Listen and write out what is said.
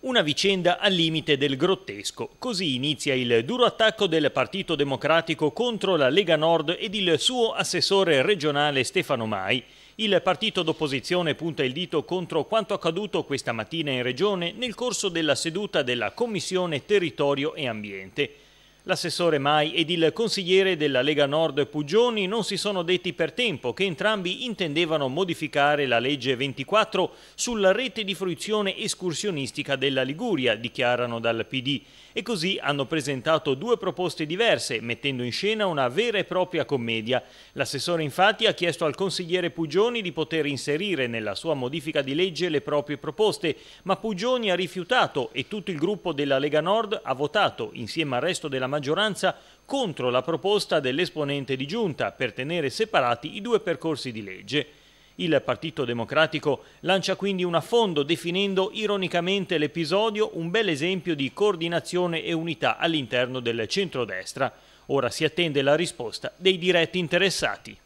Una vicenda al limite del grottesco. Così inizia il duro attacco del Partito Democratico contro la Lega Nord ed il suo assessore regionale Stefano Mai. Il partito d'opposizione punta il dito contro quanto accaduto questa mattina in Regione nel corso della seduta della Commissione Territorio e Ambiente. L'assessore Mai ed il consigliere della Lega Nord Pugioni non si sono detti per tempo che entrambi intendevano modificare la legge 24 sulla rete di fruizione escursionistica della Liguria, dichiarano dal PD, e così hanno presentato due proposte diverse, mettendo in scena una vera e propria commedia. L'assessore infatti ha chiesto al consigliere Pugioni di poter inserire nella sua modifica di legge le proprie proposte, ma Pugioni ha rifiutato e tutto il gruppo della Lega Nord ha votato, insieme al resto della maggioranza, maggioranza contro la proposta dell'esponente di giunta per tenere separati i due percorsi di legge. Il Partito Democratico lancia quindi un affondo definendo ironicamente l'episodio un bel esempio di coordinazione e unità all'interno del centrodestra. Ora si attende la risposta dei diretti interessati.